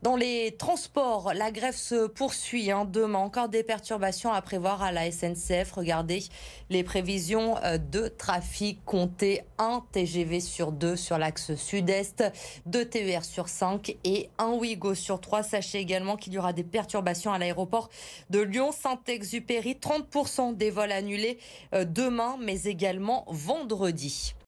Dans les transports, la grève se poursuit. Hein. Demain, encore des perturbations à prévoir à la SNCF. Regardez les prévisions euh, de trafic. Comptez un TGV sur deux sur l'axe sud-est, deux TER sur 5 et un Ouigo sur trois. Sachez également qu'il y aura des perturbations à l'aéroport de Lyon-Saint-Exupéry. 30% des vols annulés euh, demain, mais également vendredi.